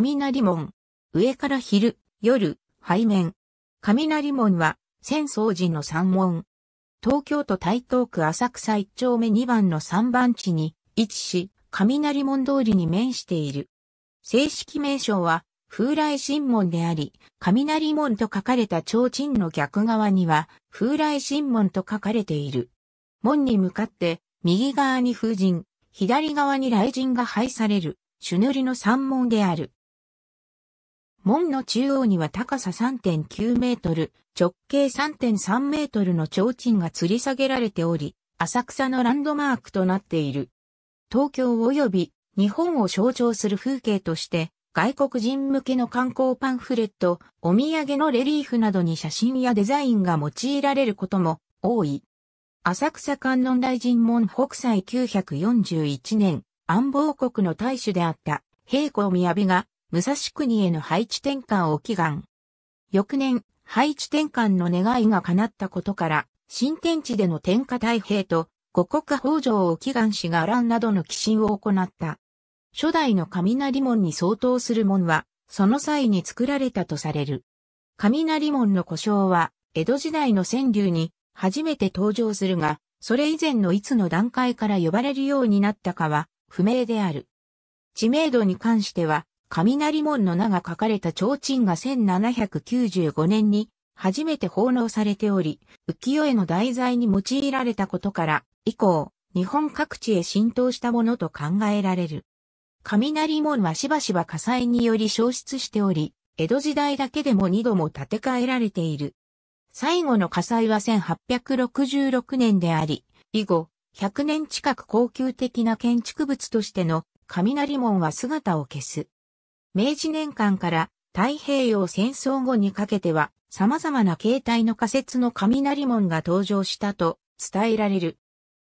雷門。上から昼、夜、背面。雷門は、浅草寺の山門。東京都台東区浅草1丁目2番の3番地に位置し、雷門通りに面している。正式名称は、風来神門であり、雷門と書かれた提灯の逆側には、風来神門と書かれている。門に向かって、右側に風神、左側に雷神が配される、朱塗りの山門である。門の中央には高さ3.9メートル、直径3.3メートルの提灯が吊り下げられており、浅草のランドマークとなっている。東京及び日本を象徴する風景として、外国人向けの観光パンフレット、お土産のレリーフなどに写真やデザインが用いられることも多い。浅草観音大臣門北斎941年、安保国の大使であった、平子宮美が武蔵国への配置転換を祈願。翌年、配置転換の願いが叶ったことから、新天地での天下太平と五国北条を祈願し伽藍などの寄進を行った。初代の雷門に相当する門は、その際に作られたとされる。雷門の故障は、江戸時代の川柳に初めて登場するが、それ以前のいつの段階から呼ばれるようになったかは不明である。知名度に関しては、雷門の名が書かれた提灯が1795年に初めて奉納されており、浮世絵の題材に用いられたことから、以降、日本各地へ浸透したものと考えられる。雷門はしばしば火災により消失しており、江戸時代だけでも二度も建て替えられている。最後の火災は1866年であり、以後、100年近く高級的な建築物としての雷門は姿を消す。明治年間から太平洋戦争後にかけては様々な形態の仮説の雷門が登場したと伝えられる。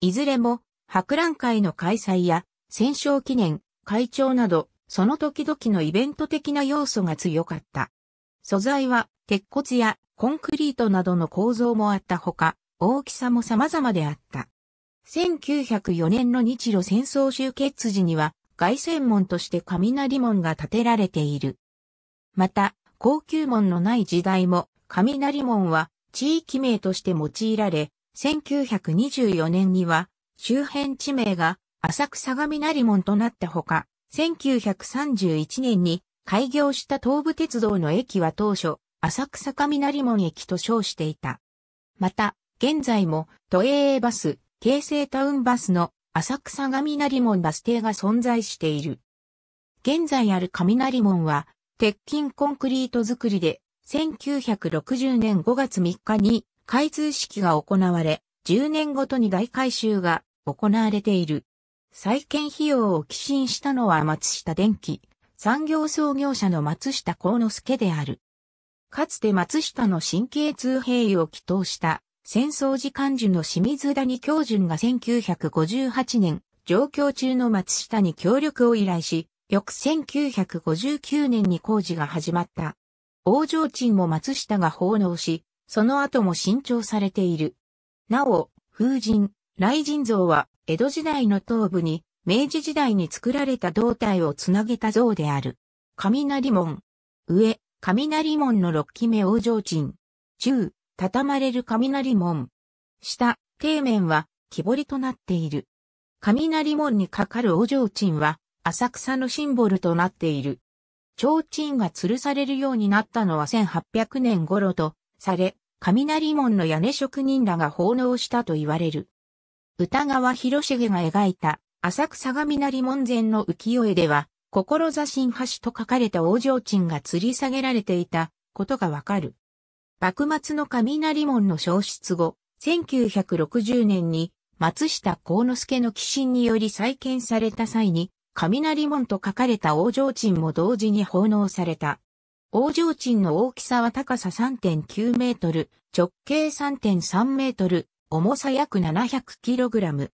いずれも博覧会の開催や戦勝記念、会長などその時々のイベント的な要素が強かった。素材は鉄骨やコンクリートなどの構造もあったほか、大きさも様々であった。1904年の日露戦争終結時には、外線門として雷門が建てられている。また、高級門のない時代も、雷門は地域名として用いられ、1924年には周辺地名が浅草雷門となったほか、1931年に開業した東武鉄道の駅は当初、浅草雷門駅と称していた。また、現在も都営バス、京成タウンバスの浅草雷門バス停が存在している。現在ある雷門は、鉄筋コンクリート造りで、1960年5月3日に開通式が行われ、10年ごとに大改修が行われている。再建費用を寄進したのは松下電機、産業創業者の松下幸之助である。かつて松下の神経通兵を祈祷した戦争時間樹の清水谷教順が1958年、上京中の松下に協力を依頼し、翌1959年に工事が始まった。王城鎮も松下が奉納し、その後も新調されている。なお、風神、雷神像は、江戸時代の東部に、明治時代に作られた胴体をつなげた像である。雷門。上、雷門の六期目王城鎮。中、畳まれる雷門。下、底面は木彫りとなっている。雷門にかかるお提鎮は、浅草のシンボルとなっている。提灯が吊るされるようになったのは1800年頃とされ、雷門の屋根職人らが奉納したと言われる。歌川広重が描いた浅草雷門前の浮世絵では、心座新橋と書かれた大提鎮が吊り下げられていたことがわかる。幕末の雷門の消失後、1960年に松下幸之助の寄進により再建された際に、雷門と書かれた王城鎮も同時に奉納された。王城鎮の大きさは高さ3.9メートル、直径3.3メートル、重さ約700キログラム。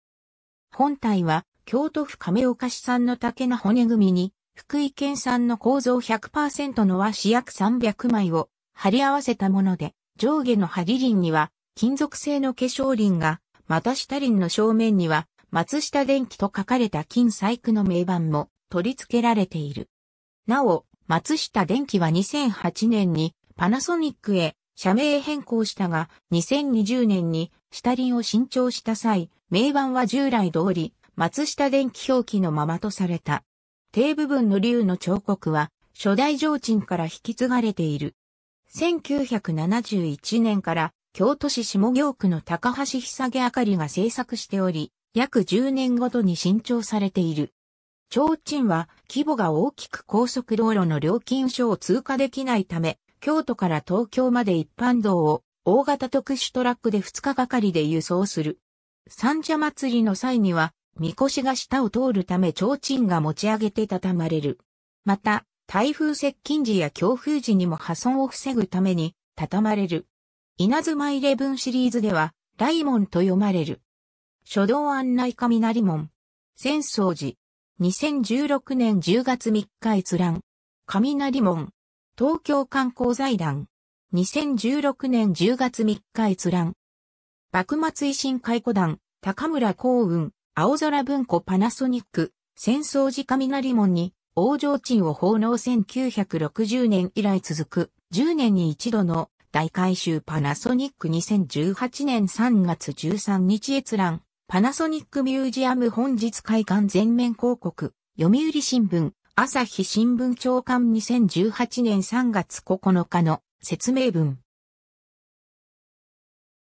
本体は京都府亀岡市産の竹の骨組みに、福井県産の構造100%の和紙約300枚を貼り合わせたもので、上下の針輪には金属製の化粧輪が、また下輪の正面には松下電器と書かれた金細工の名板も取り付けられている。なお、松下電器は2008年にパナソニックへ社名変更したが、2020年に下輪を新調した際、名板は従来通り、松下電器表記のままとされた。低部分の竜の彫刻は、初代上鎮から引き継がれている。1971年から京都市下京区の高橋久明あかりが制作しており、約10年ごとに新調されている。提灯は規模が大きく高速道路の料金所を通過できないため、京都から東京まで一般道を大型特殊トラックで2日がかりで輸送する。三社祭りの際には、みこしが下を通るため提灯が持ち上げて畳まれる。また、台風接近時や強風時にも破損を防ぐために、畳まれる。稲妻イレブンシリーズでは、雷門と読まれる。書道案内雷門。浅草寺。2016年10月3日閲覧。雷門。東京観光財団。2016年10月3日閲覧。幕末維新解雇団、高村幸運。青空文庫パナソニック、戦争時雷門に王城鎮を奉納1960年以来続く、10年に一度の大改修パナソニック2018年3月13日閲覧、パナソニックミュージアム本日開館全面広告、読売新聞、朝日新聞長官2018年3月9日の説明文。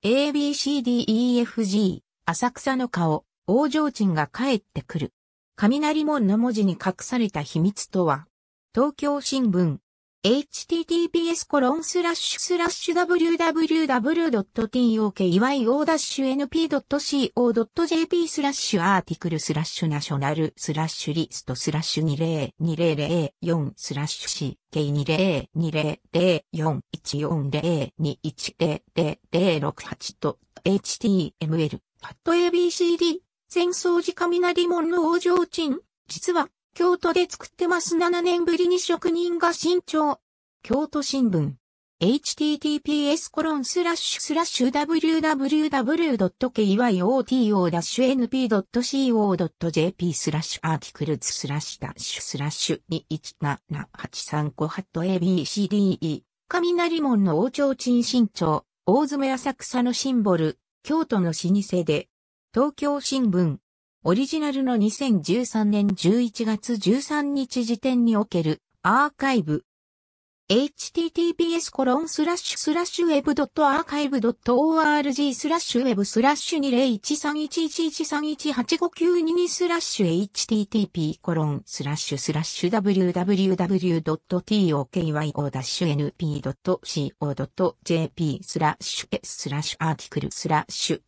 ABCDEFG、浅草の顔、王城鎮が帰ってくる。雷門の文字に隠された秘密とは、東京新聞、https コロンスラッシュスラッシュ www.tokyo-np.co.jp スラッシュアーティクルスラッシュナショナルスラッシュリストスラッシュ2 0 2 0 0 4スラッシュ c k 2 0 2 0 0 4 1 4 0 2 1 0 0 6 8と html パッド ABCD 戦争時、雷門の王上鎮、実は、京都で作ってます7年ぶりに職人が新調。京都新聞。https コロンスラッシュスラッシュ www.kyoto-np.co.jp スラッシュアーティクルズスラッシュスラッシュ21783ハット abcde 雷門の王朝鎮新町大詰め浅草のシンボル京都の老舗で東京新聞。オリジナルの2013年11月13日時点におけるアーカイブ https コロンスラッシュスラッシュウェブドットアーカイブドット org スラッシュウェブスラッシュ2013111318592スラッシュ http コロンスラッシュスラッシュ www.tokyo-np.co.jp スラッシュ s スラッシュアーティクルスラッシュ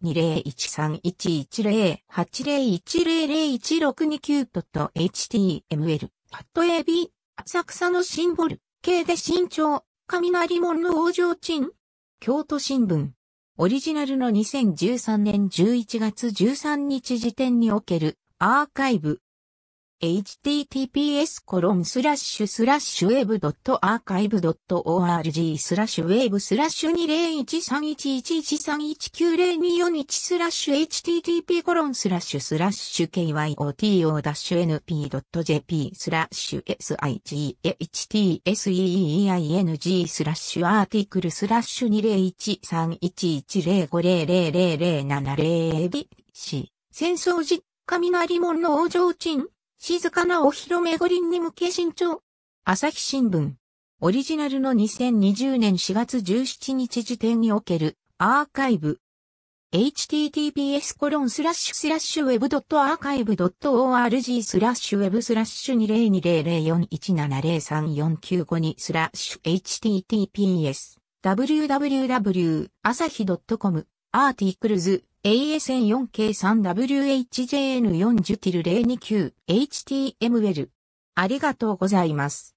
201311080100162 9 h t m l パッド AB 浅草のシンボル形で新潮、雷門の王城鎮京都新聞。オリジナルの2013年11月13日時点におけるアーカイブ https コロンスラッシュスラッシュウェブドットアーカイブドット org スラッシュウェブスラッシュ20131113190241スラッシュ http コロンスラッシュスラッシュ kyoto-np.jp スラッシュ sighttseeng スラッシュアーティクルスラッシュ20131110500007 0 b c 戦争実家南門の王城鎮静かなお披露目五輪に向け新重朝日新聞。オリジナルの2020年4月17日時点におけるアーカイブ。https コロンスラッシュスラッシュ web.archive.org スラッシュ web スラッシュ20200417034952スラッシュ https www.asahi.com アーティクルズ ASN4K3WHJN40-029HTML。ありがとうございます。